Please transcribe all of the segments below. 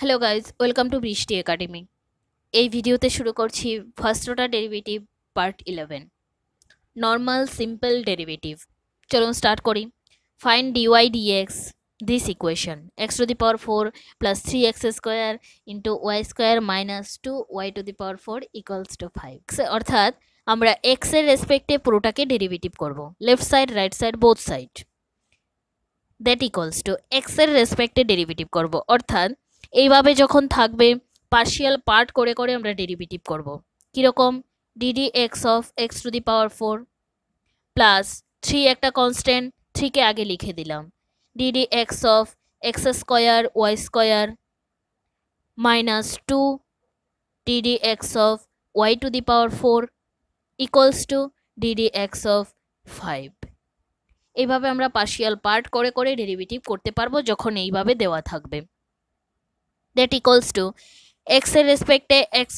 hello guys welcome to Brishti academy এই ভিডিওতে শুরু করছি ফার্স্ট রোটা derivative part eleven normal simple derivative চলুন স্টার্ট করি find d y d x this equation x to the power four plus three x square into y square minus two y to the power four equals to five অর্থাৎ আমরা এক্সের রেসপেক্টে পুরোটাকে derivative করব left side right side both side that equals to এক্সের রেসপেক্টে derivative করব অর্থাৎ এইভাবে যখন থাকবে পার্শিয়াল পার্ট করে করে আমরা ডেরিভেটিভ করব কীরকম d d x of x to the power four plus three একটা কনস্ট্যান্ট থ্রিকে আগে লিখে দিলাম d d x of x square y square minus two d d x of y to the power four equals to d d x of five এইভাবে আমরা partial part করে করে derivative করতে পারবো যখন এইভাবে দেওয়া থাকবে দ্যাট equals টু এক্সের রেসপেক্টে x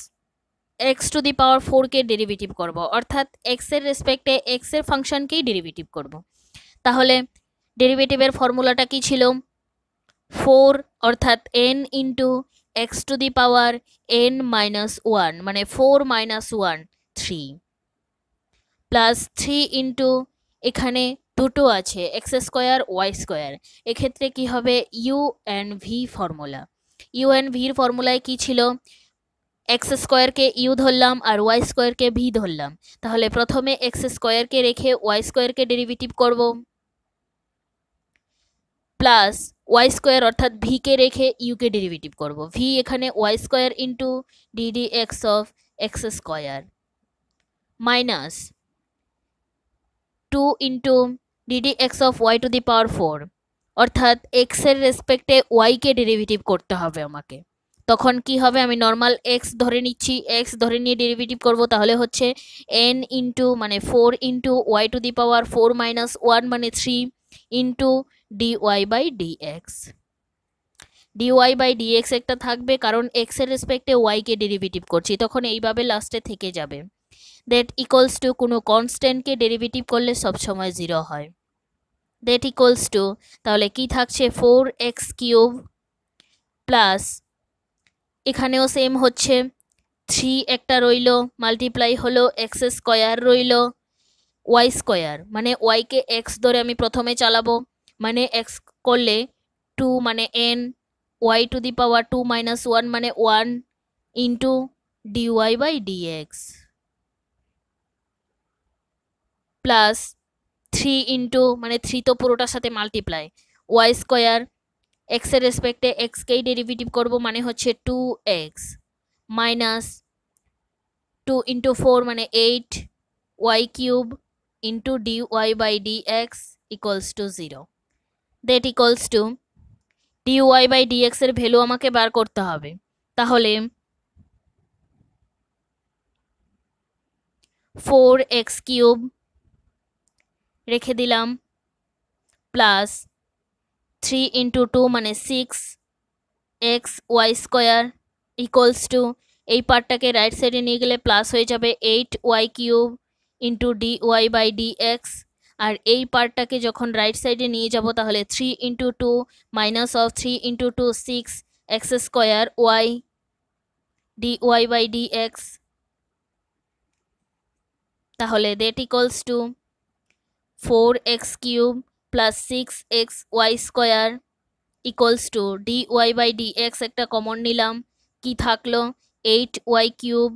x to the power ফোরকে ডেরিভেটিভ করব অর্থাৎ এক্সের রেসপেক্টে এক্সের ফাংশনকেই ডেরিভেটিভ করব তাহলে ডেরিভেটিভের ফর্মুলাটা কি ছিল ফোর অর্থাৎ n into x to the power n minus one মানে four minus one three plus three into এখানে দুটো আছে এক্স স্কোয়ার ওয়াই স্কোয়ার এক্ষেত্রে কি হবে u and v formula u ভির ফর্মুলায় কী ছিল এক্স স্কোয়ারকে ইউ ধরলাম আর ওয়াই স্কোয়ারকে ভি ধরলাম তাহলে প্রথমে এক্স স্কোয়ারকে রেখে ওয়াই স্কোয়ারকে ডেরিভেটিভ করব প্লাস ওয়াই স্কোয়ার অর্থাৎ ভিকে রেখে ইউকে ডেরিভেটিভ করব ভি এখানে y square into d d x of x square minus two into d d x of y to the power four অর্থাৎ এক্সের রেসপেক্টে ওয়াইকে ডেরিভেটিভ করতে হবে আমাকে তখন কি হবে আমি নর্মাল এক্স ধরে নিচ্ছি এক্স ধরে নিয়ে ডেরিভেটিভ করব তাহলে হচ্ছে এন ইন্টু মানে four into y to the power four minus one মানে three into d y by d x d y by d x একটা থাকবে কারণ এক্সের রেসপেক্টে ওয়াইকে ডেরিভেটিভ করছি তখন এইভাবে লাস্টে থেকে যাবে দ্যাট ইকলস টু কোনো কনস্ট্যান্টকে ডেরিভেটিভ করলে সবসময় জিরো হয় দ্যাট ইকোয়ালস টু তাহলে কি থাকছে ফোর এক্স কিউব প্লাস এখানেও সেম হচ্ছে থ্রি একটা রইল মাল্টিপ্লাই হলো এক্স স্কোয়ার রইল ওয়াই স্কোয়ার মানে ওয়াইকে এক্স ধরে আমি প্রথমে চালাবো মানে এক্স করলে টু মানে n y to the power two minus one মানে one into y by d x plus three into মানে থ্রি তো পুরোটার সাথে মাল্টিপ্লাই ওয়াই স্কোয়ার এক্সের রেসপেক্টে এক্সকেই ডেরিভেটিভ করব মানে হচ্ছে two x minus two into four মানে eight y cube into d y by d x equals to zero that equals to d y by d এক্সের ভ্যালু আমাকে বার করতে হবে তাহলে ফোর এক্স কিউব রেখে দিলাম প্লাস থ্রি ইন্টু টু মানে six x y square equals to এই পার্টটাকে রাইট সাইডে নিয়ে গেলে প্লাস হয়ে যাবে eight y cube into d y by d x আর এই পার্টটাকে যখন রাইট সাইডে নিয়ে যাব তাহলে three into two minus of three into two six x square y d y by d x তাহলে that equals to four x cube plus six x y square equals to d y by d x একটা common নিলাম কি থাকলো eight y cube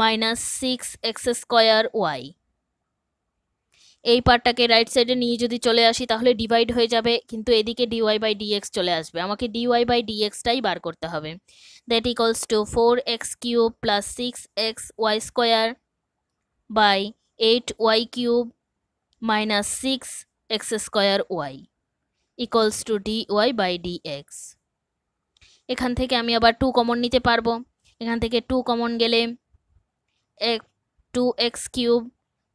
minus six x square y এই পার্টটাকে right সাইডে নিয়ে যদি চলে আসি তাহলে ডিভাইড হয়ে যাবে কিন্তু এদিকে ডিওয়াই বাই ডিএক্স চলে আসবে আমাকে ডিওয়াই বাই ডিএক্সটাই বার করতে হবে that equals to four x cube plus six x y square by eight y cube minus six minus 6 y equals to d y by d x এখান থেকে আমি আবার টু কমন নিতে পারবো এখান থেকে টু কমন গেলে এক two x cube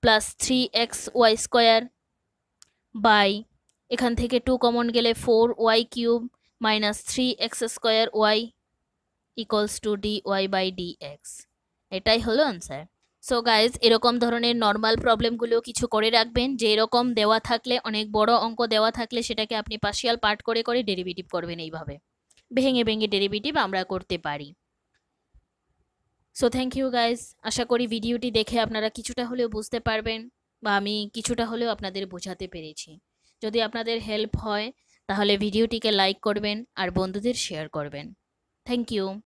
plus three x y square by এখান থেকে টু কমন গেলে four y cube minus three x square y equals to d y by d x এটাই হলো অ্যান্সার সো গাইজ এরকম ধরনের normal প্রবলেমগুলো কিছু করে রাখবেন যে এরকম দেওয়া থাকলে অনেক বড় অঙ্ক দেওয়া থাকলে সেটাকে আপনি পার্শিয়াল পার্ট করে করে ডেরিভেটিভ করবেন এইভাবে ভেঙে ভেঙে ডেরিভেটিভ আমরা করতে পারি সো থ্যাংক ইউ গাইজ আশা করি ভিডিওটি দেখে আপনারা কিছুটা হলেও বুঝতে পারবেন বা আমি কিছুটা হলেও আপনাদের বোঝাতে পেরেছি যদি আপনাদের হেল্প হয় তাহলে ভিডিওটিকে লাইক করবেন আর বন্ধুদের শেয়ার করবেন থ্যাংক ইউ